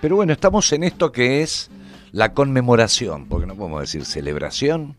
Pero bueno, estamos en esto que es la conmemoración, porque no podemos decir celebración,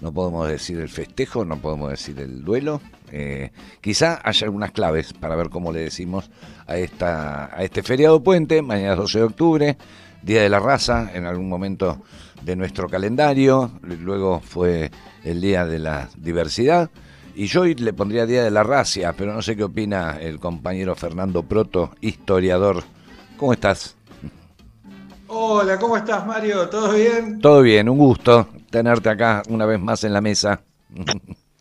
no podemos decir el festejo, no podemos decir el duelo. Eh, quizá haya algunas claves para ver cómo le decimos a, esta, a este feriado puente, mañana 12 de octubre, Día de la Raza, en algún momento de nuestro calendario, luego fue el Día de la Diversidad. Y yo hoy le pondría Día de la Racia, pero no sé qué opina el compañero Fernando Proto, historiador. ¿Cómo estás? Hola, ¿cómo estás, Mario? ¿Todo bien? Todo bien, un gusto tenerte acá una vez más en la mesa.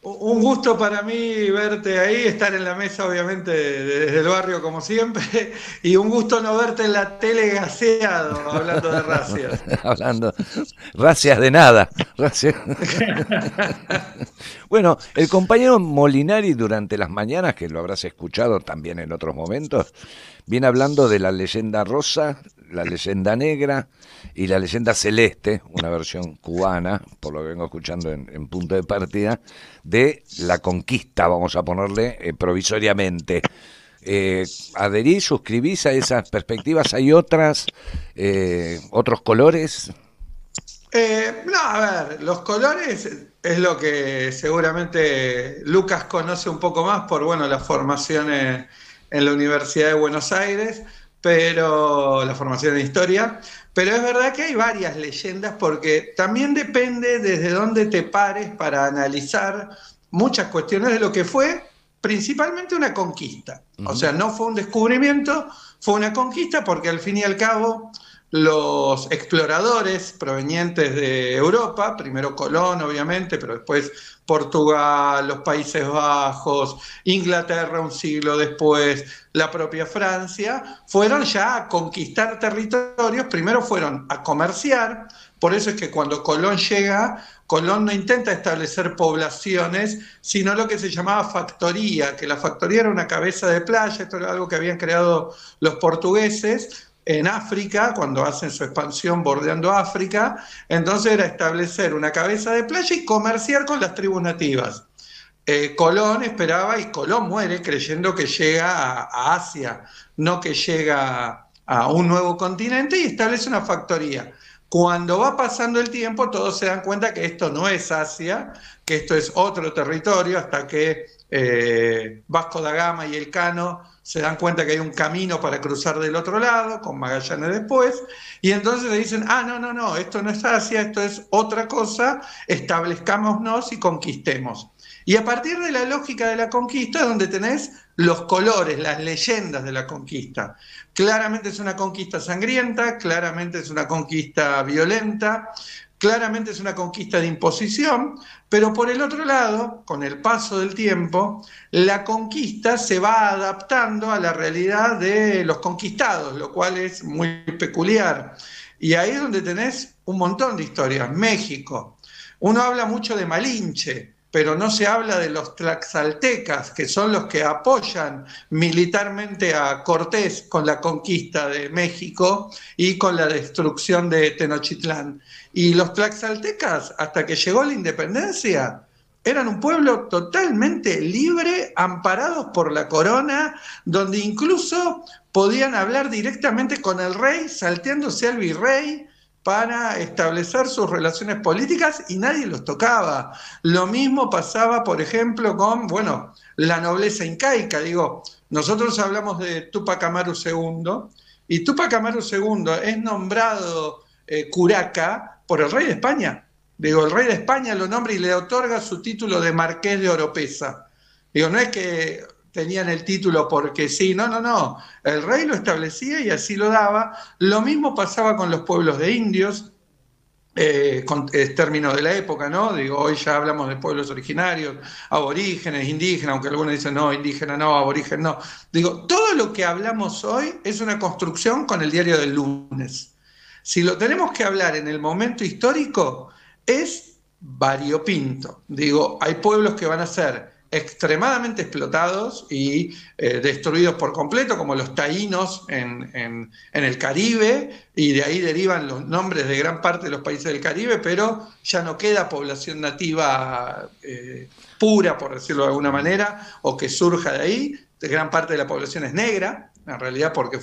Un gusto para mí verte ahí, estar en la mesa, obviamente, desde el barrio, como siempre, y un gusto no verte en la tele gaseado, hablando de racias. hablando, racias de nada. bueno, el compañero Molinari durante las mañanas, que lo habrás escuchado también en otros momentos, viene hablando de la leyenda rosa, la leyenda negra y la leyenda celeste, una versión cubana, por lo que vengo escuchando en, punto de partida, de la conquista, vamos a ponerle eh, provisoriamente. Eh, ¿Aderís, suscribís a esas perspectivas? ¿Hay otras, eh, otros colores? no, a ver, los colores es lo que seguramente Lucas conoce un poco más por, bueno, las formaciones en la Universidad de Buenos Aires, pero la formación en historia. Pero es verdad que hay varias leyendas porque también depende desde dónde te pares para analizar muchas cuestiones de lo que fue principalmente una conquista. O sea, no fue un descubrimiento, fue una conquista porque al fin y al cabo los exploradores provenientes de Europa, primero Colón obviamente, pero después Portugal, los Países Bajos, Inglaterra un siglo después, la propia Francia, fueron ya a conquistar territorios, primero fueron a comerciar, por eso es que cuando Colón llega, Colón no intenta establecer poblaciones, sino lo que se llamaba factoría, que la factoría era una cabeza de playa, esto era algo que habían creado los portugueses, en África, cuando hacen su expansión bordeando África, entonces era establecer una cabeza de playa y comerciar con las tribus nativas. Eh, Colón esperaba y Colón muere creyendo que llega a Asia, no que llega a un nuevo continente y establece una factoría. Cuando va pasando el tiempo, todos se dan cuenta que esto no es Asia, que esto es otro territorio, hasta que eh, Vasco da Gama y Elcano se dan cuenta que hay un camino para cruzar del otro lado, con Magallanes después, y entonces le dicen, ah, no, no, no, esto no es Asia, esto es otra cosa, establezcámonos y conquistemos. Y a partir de la lógica de la conquista, donde tenés los colores, las leyendas de la conquista. Claramente es una conquista sangrienta, claramente es una conquista violenta, Claramente es una conquista de imposición, pero por el otro lado, con el paso del tiempo, la conquista se va adaptando a la realidad de los conquistados, lo cual es muy peculiar. Y ahí es donde tenés un montón de historias. México. Uno habla mucho de Malinche, pero no se habla de los tlaxaltecas, que son los que apoyan militarmente a Cortés con la conquista de México y con la destrucción de Tenochtitlán. Y los tlaxaltecas, hasta que llegó la independencia, eran un pueblo totalmente libre, amparados por la corona, donde incluso podían hablar directamente con el rey, salteándose al virrey, para establecer sus relaciones políticas y nadie los tocaba. Lo mismo pasaba, por ejemplo, con, bueno, la nobleza incaica. Digo, nosotros hablamos de Tupac Amaru II y Tupac Amaru II es nombrado eh, curaca por el rey de España. Digo, el rey de España lo nombra y le otorga su título de marqués de Oropesa. Digo, no es que tenían el título porque sí, no, no, no, el rey lo establecía y así lo daba. Lo mismo pasaba con los pueblos de indios, eh, con términos de la época, ¿no? Digo, hoy ya hablamos de pueblos originarios, aborígenes, indígenas, aunque algunos dicen, no, indígena no, aborígenes no. Digo, todo lo que hablamos hoy es una construcción con el diario del lunes. Si lo tenemos que hablar en el momento histórico, es variopinto. Digo, hay pueblos que van a ser extremadamente explotados y eh, destruidos por completo, como los taínos en, el Caribe, y de ahí derivan los nombres de gran parte de los países del Caribe, pero ya no queda población nativa eh, pura, por decirlo de alguna manera, o que surja de ahí. Gran parte de la población es negra, en realidad porque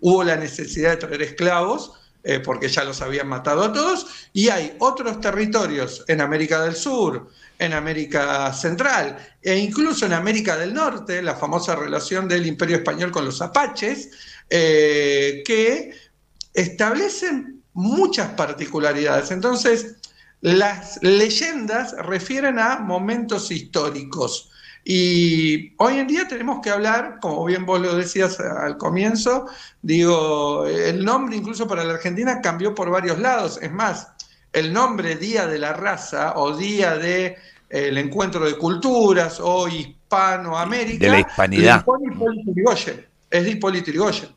hubo la necesidad de traer esclavos, eh, porque ya los habían matado a todos, y hay otros territorios en América del Sur, en América Central e incluso en América del Norte, la famosa relación del imperio español con los apaches, eh, que establecen muchas particularidades. Entonces, las leyendas refieren a momentos históricos y hoy en día tenemos que hablar, como bien vos lo decías al comienzo, digo, el nombre incluso para la Argentina cambió por varios lados. Es más, el nombre Día de la Raza o Día de eh, el Encuentro de Culturas o Hispanoamérica. De la hispanidad. Es de Hipólito Yrigoyen.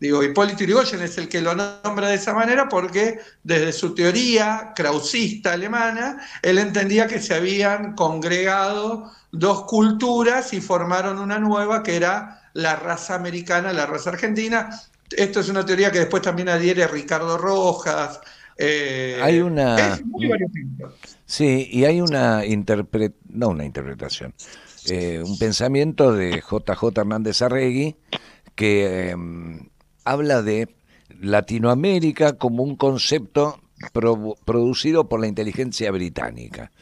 Digo, Hipólito Yrigoyen es el que lo nombra de esa manera porque desde su teoría krausista alemana, él entendía que se habían congregado dos culturas y formaron una nueva que era la raza americana, la raza argentina. Esto es una teoría que después también adhiere Ricardo Rojas. Eh, hay una... sí, y hay una interpretación, no una interpretación, eh, un pensamiento de JJ Hernández Arregui que em, habla de Latinoamérica como un concepto producido por la inteligencia británica,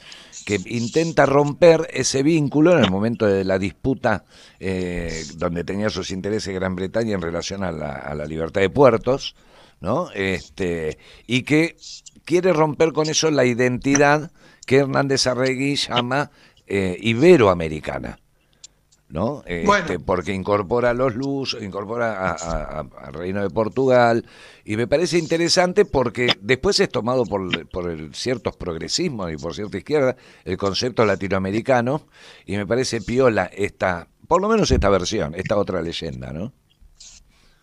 que intenta romper ese vínculo en el momento de la disputa eh, donde tenía sus intereses Gran Bretaña en relación a la, libertad de puertos, ¿no? Este, y que quiere romper con eso la identidad que Hernández Arregui llama eh, iberoamericana. ¿no? Este, porque incorpora a los Luz, incorpora al Reino de Portugal, y me parece interesante porque después es tomado por, por ciertos progresismos y por cierta izquierda el concepto latinoamericano, y me parece piola esta, por lo menos esta versión, esta otra leyenda, ¿no?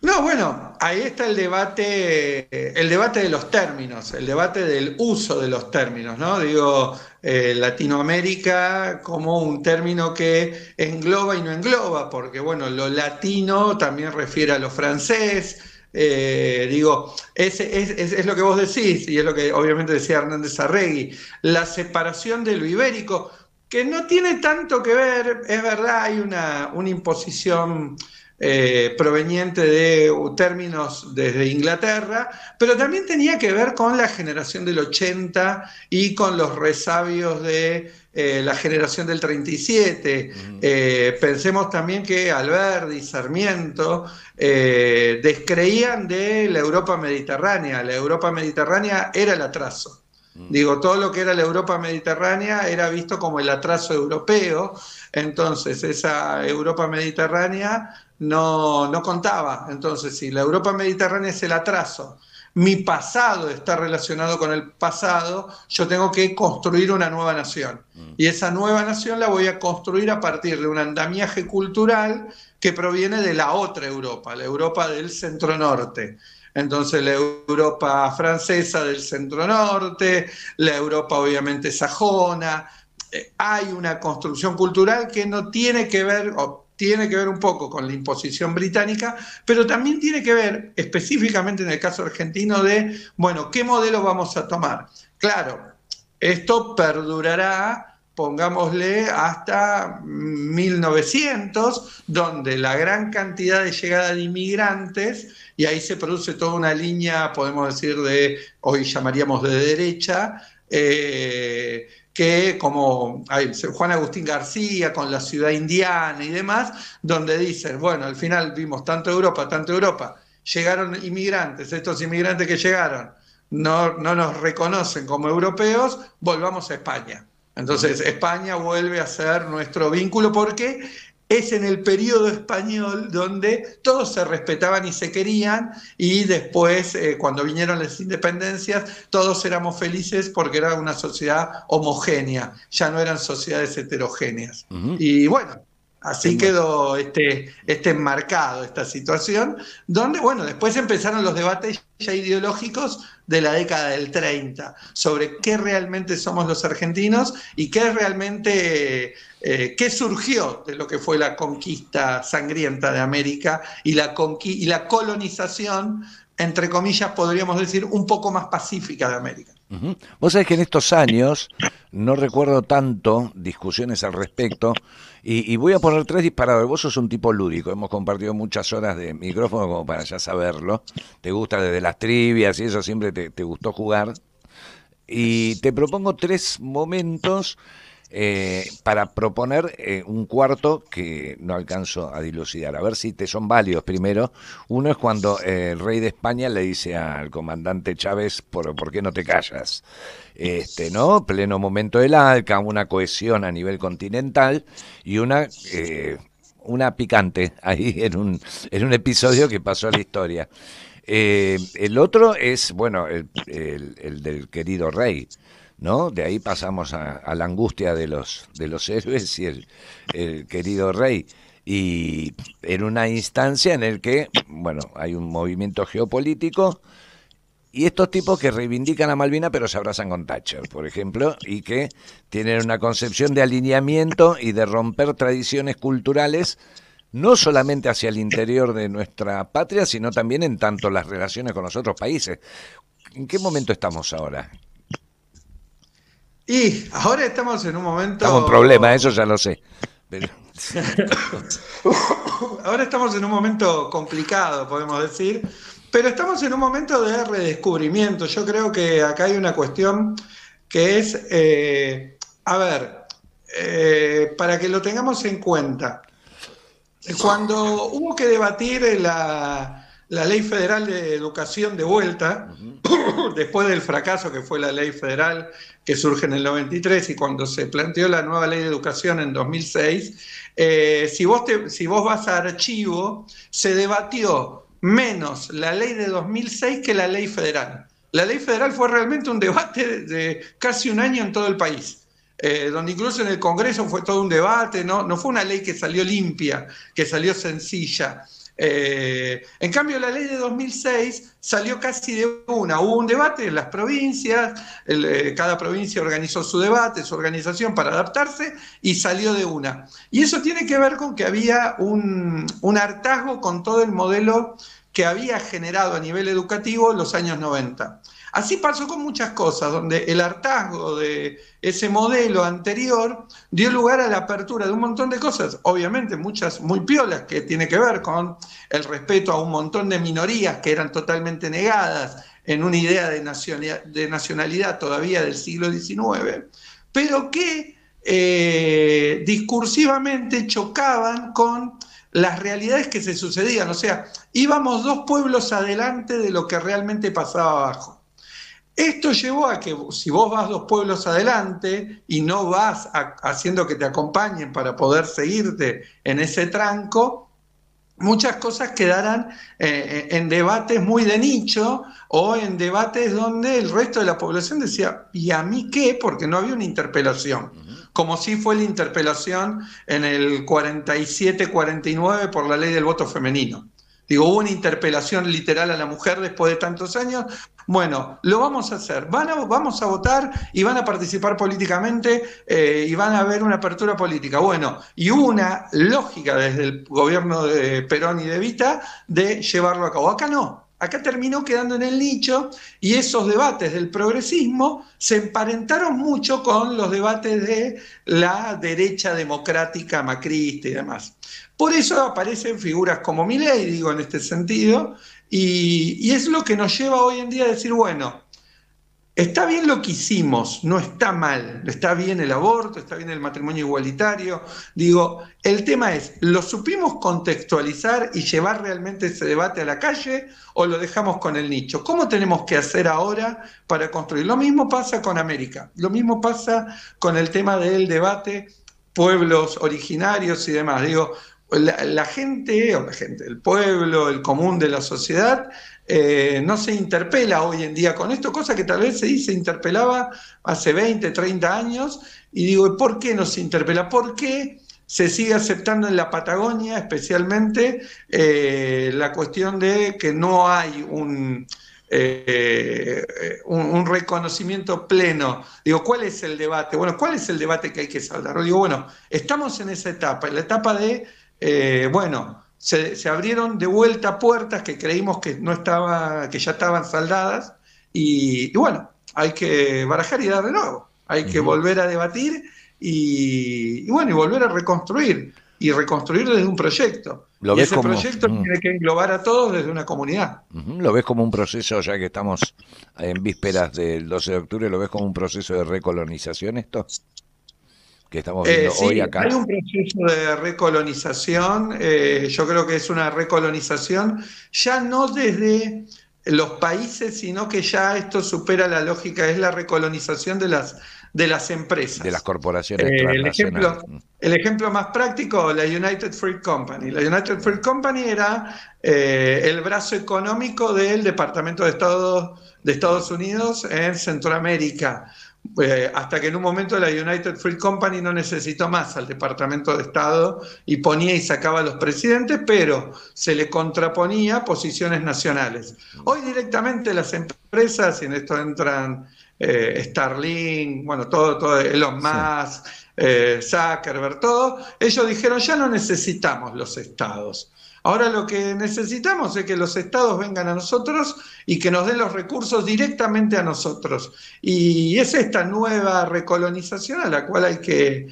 No, bueno, ahí está el debate, el debate de los términos, el debate del uso de los términos, ¿no? Digo, eh, Latinoamérica como un término que engloba y no engloba, porque bueno, lo latino también refiere a lo francés, eh, digo, es, es, lo que vos decís, y es lo que obviamente decía Hernández Arregui, la separación de lo ibérico, que no tiene tanto que ver, es verdad, hay una, una imposición eh, proveniente de términos desde Inglaterra, pero también tenía que ver con la generación del 80 y con los resabios de eh, la generación del 37. Eh, pensemos también que Alberti, Sarmiento, descreían de la Europa mediterránea. La Europa mediterránea era el atraso. Mm. Digo, todo lo que era la Europa mediterránea era visto como el atraso europeo, entonces esa Europa mediterránea no, contaba. Entonces, si la Europa mediterránea es el atraso, mi pasado está relacionado con el pasado, yo tengo que construir una nueva nación. Mm. Y esa nueva nación la voy a construir a partir de un andamiaje cultural que proviene de la otra Europa, la Europa del centro norte entonces la Europa francesa del centro-norte, la Europa obviamente sajona. Eh, hay una construcción cultural que no tiene que ver, o tiene que ver un poco con la imposición británica, pero también tiene que ver específicamente en el caso argentino de, bueno, ¿qué modelo vamos a tomar? Claro, esto perdurará pongámosle hasta 1900, donde la gran cantidad de llegada de inmigrantes, y ahí se produce toda una línea, podemos decir, de, hoy llamaríamos de derecha, eh, que como Juan Agustín García con la ciudad indiana y demás, donde dicen, bueno, al final vimos tanto Europa, tanto Europa, llegaron inmigrantes, estos inmigrantes que llegaron no nos reconocen como europeos, volvamos a España. Entonces, España vuelve a ser nuestro vínculo porque es en el periodo español donde todos se respetaban y se querían y después eh, cuando vinieron las independencias todos éramos felices porque era una sociedad homogénea, ya no eran sociedades heterogéneas. Y bueno, Así quedó este, este enmarcado, esta situación, donde, bueno, después empezaron los debates ya ideológicos de la década del 30 sobre qué realmente somos los argentinos y qué realmente, eh, qué surgió de lo que fue la conquista sangrienta de América y la, la colonización, entre comillas, podríamos decir, un poco más pacífica de América. Vos sabés que en estos años no recuerdo tanto discusiones al respecto y, voy a poner tres disparadores. Vos sos un tipo lúdico, hemos compartido muchas horas de micrófono como para ya saberlo. Te gusta desde las trivias y eso siempre te, te gustó jugar. Y te propongo tres momentos eh, para proponer eh, un cuarto que no alcanzo a dilucidar. A ver si te son válidos primero. Uno es cuando eh, el rey de España le dice al comandante Chávez, ¿por, ¿por qué no te callas? Este, ¿no? Pleno momento del ALCA, una cohesión a nivel continental y una una picante ahí en un, en un episodio que pasó a la historia. el otro es, bueno, el del querido rey, ¿no? De ahí pasamos a, la angustia de los, de los héroes y el, querido rey y en una instancia en el que, bueno, hay un movimiento geopolítico y estos tipos que reivindican a Malvina pero se abrazan con Thatcher, por ejemplo, y que tienen una concepción de alineamiento y de romper tradiciones culturales no solamente hacia el interior de nuestra patria, sino también en tanto las relaciones con los otros países. ¿En qué momento estamos ahora? Y ahora estamos en un momento. Estamos un problema, eso ya lo sé. ahora estamos en un momento complicado, podemos decir. Pero estamos en un momento de redescubrimiento. Yo creo que acá hay una cuestión que es, eh, a ver, eh, para que lo tengamos en cuenta. Cuando hubo que debatir la, la ley federal de educación de vuelta, después del fracaso que fue la ley federal que surge en el 93 y cuando se planteó la nueva ley de educación en 2006, eh, si, vos si vos vas a archivo, se debatió menos la ley de 2006 que la ley federal. La ley federal fue realmente un debate de casi un año en todo el país. Eh, donde incluso en el Congreso fue todo un debate, ¿no? no fue una ley que salió limpia, que salió sencilla. Eh, en cambio, la ley de 2006 salió casi de una. Hubo un debate en las provincias, eh, cada provincia organizó su debate, su organización para adaptarse y salió de una. Y eso tiene que ver con que había un, un hartazgo con todo el modelo que había generado a nivel educativo los años 90. Así pasó con muchas cosas, donde el hartazgo de ese modelo anterior dio lugar a la apertura de un montón de cosas, obviamente muchas muy piolas, que tiene que ver con el respeto a un montón de minorías que eran totalmente negadas en una idea de nacionalidad, todavía del siglo XIX, pero que eh, discursivamente chocaban con las realidades que se sucedían. O sea, íbamos dos pueblos adelante de lo que realmente pasaba abajo. Esto llevó a que si vos vas dos pueblos adelante y no vas haciendo que te acompañen para poder seguirte en ese tranco, muchas cosas quedarán eh, en debates muy de nicho o en debates donde el resto de la población decía, ¿y a mí qué? Porque no había una interpelación. Como si fue la interpelación en el 47-49 por la ley del voto femenino. Digo, hubo una interpelación literal a la mujer después de tantos años. Bueno, lo vamos a hacer. Van a, vamos a votar y van a participar políticamente eh, y van a haber una apertura política. Bueno, y una lógica desde el gobierno de Perón y de Vita de llevarlo a cabo. Acá no acá terminó quedando en el nicho y esos debates del progresismo se emparentaron mucho con los debates de la derecha democrática macrista y demás. Por eso aparecen figuras como Milei, digo en este sentido, y, y es lo que nos lleva hoy en día a decir, bueno, Está bien lo que hicimos, no está mal. Está bien el aborto, está bien el matrimonio igualitario. Digo, el tema es, ¿lo supimos contextualizar y llevar realmente ese debate a la calle o lo dejamos con el nicho? ¿Cómo tenemos que hacer ahora para construir? Lo mismo pasa con América, lo mismo pasa con el tema del debate pueblos originarios y demás. Digo, la, gente, o la gente, el pueblo, el común de la sociedad, eh, no se interpela hoy en día con esto, cosa que tal vez se interpelaba hace 20, 30 años, y digo, ¿por qué no se interpela? ¿Por qué se sigue aceptando en la Patagonia especialmente eh, la cuestión de que no hay eh, un, un, reconocimiento pleno. Digo, ¿cuál es el debate? Bueno, ¿cuál es el debate que hay que saldar? Digo, bueno, estamos en esa etapa, en la etapa de, bueno, se, abrieron de vuelta puertas que creímos que no estaba, que ya estaban saldadas, y, bueno, hay que barajar y dar de nuevo, hay que volver a debatir y, bueno, y volver a reconstruir, y reconstruir desde un proyecto. ¿Lo y ese proyecto tiene que englobar a todos desde una comunidad. ¿Lo ves como un proceso, ya que estamos en vísperas del 12 de octubre, lo ves como un proceso de recolonización esto? estamos eh, Hay un proceso de recolonización, eh, yo creo que es una recolonización, ya no desde los países, sino que ya esto supera la lógica, es la recolonización de las, de las empresas. De las corporaciones. Eh, el, ejemplo, más práctico, la United Fruit Company. La United Fruit Company era el brazo económico del Departamento de Estado de Estados Unidos en Centroamérica. Eh, hasta que en un momento la United Free Company no necesitó más al Departamento de Estado y ponía y sacaba a los presidentes, pero se le contraponía posiciones nacionales. Hoy directamente las empresas, y en esto entran eh, Starlink, bueno, todo, todo Elon Musk, eh, Zuckerberg, todo, ellos dijeron ya no necesitamos los estados. Ahora lo que necesitamos es que los estados vengan a nosotros y que nos den los recursos directamente a nosotros. Y es esta nueva recolonización a la cual hay que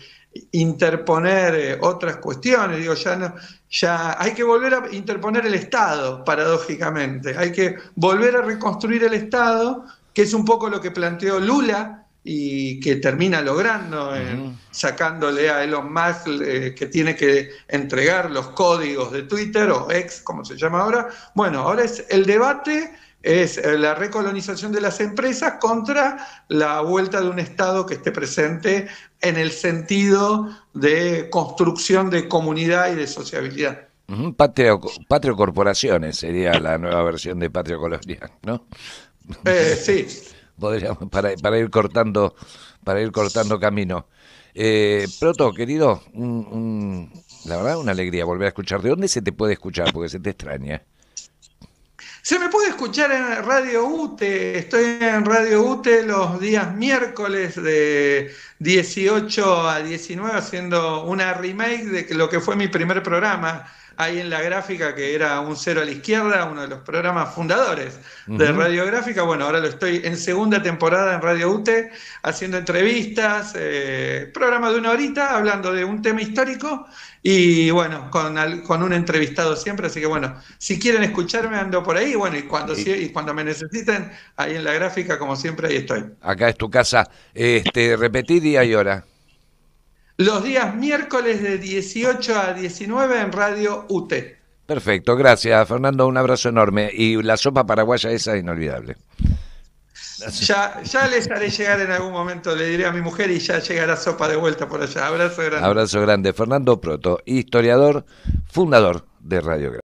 interponer eh, otras cuestiones, digo, ya, no, ya hay que volver a interponer el Estado, paradójicamente, hay que volver a reconstruir el Estado, que es un poco lo que planteó Lula y que termina logrando, eh, sacándole a Elon Musk eh, que tiene que entregar los códigos de Twitter o ex, como se llama ahora. Bueno, ahora es el debate es eh, la recolonización de las empresas contra la vuelta de un Estado que esté presente en el sentido de construcción de comunidad y de sociabilidad. Patriocorporaciones Patrio, Corporaciones sería la nueva versión de Patriocolonia ¿no? sí para, ir cortando, para ir cortando camino. Eh, Proto, querido, la verdad, una alegría volver a escuchar. ¿De dónde se te puede escuchar? Porque se te extraña. Se me puede escuchar en Radio UTE. Estoy en Radio UTE los días miércoles de 18 a 19 haciendo una remake de lo que fue mi primer programa ahí en la gráfica que era un cero a la izquierda, uno de los programas fundadores de Radio de Radiográfica. Bueno, ahora lo estoy en segunda temporada en Radio UTE, haciendo entrevistas, eh, programa de una horita, hablando de un tema histórico y bueno, con, con un entrevistado siempre. Así que bueno, si quieren escucharme, ando por ahí. Bueno, y cuando, y, cuando me necesiten, ahí en la gráfica, como siempre, ahí estoy. Acá es tu casa. Este, repetí día y hora los días miércoles de 18 a 19 en Radio UT. Perfecto, gracias Fernando, un abrazo enorme y la sopa paraguaya esa es inolvidable. Ya, ya les haré llegar en algún momento, le diré a mi mujer y ya llegará sopa de vuelta por allá. Abrazo grande. Abrazo grande. Fernando Proto, historiador, fundador de Radio Grande.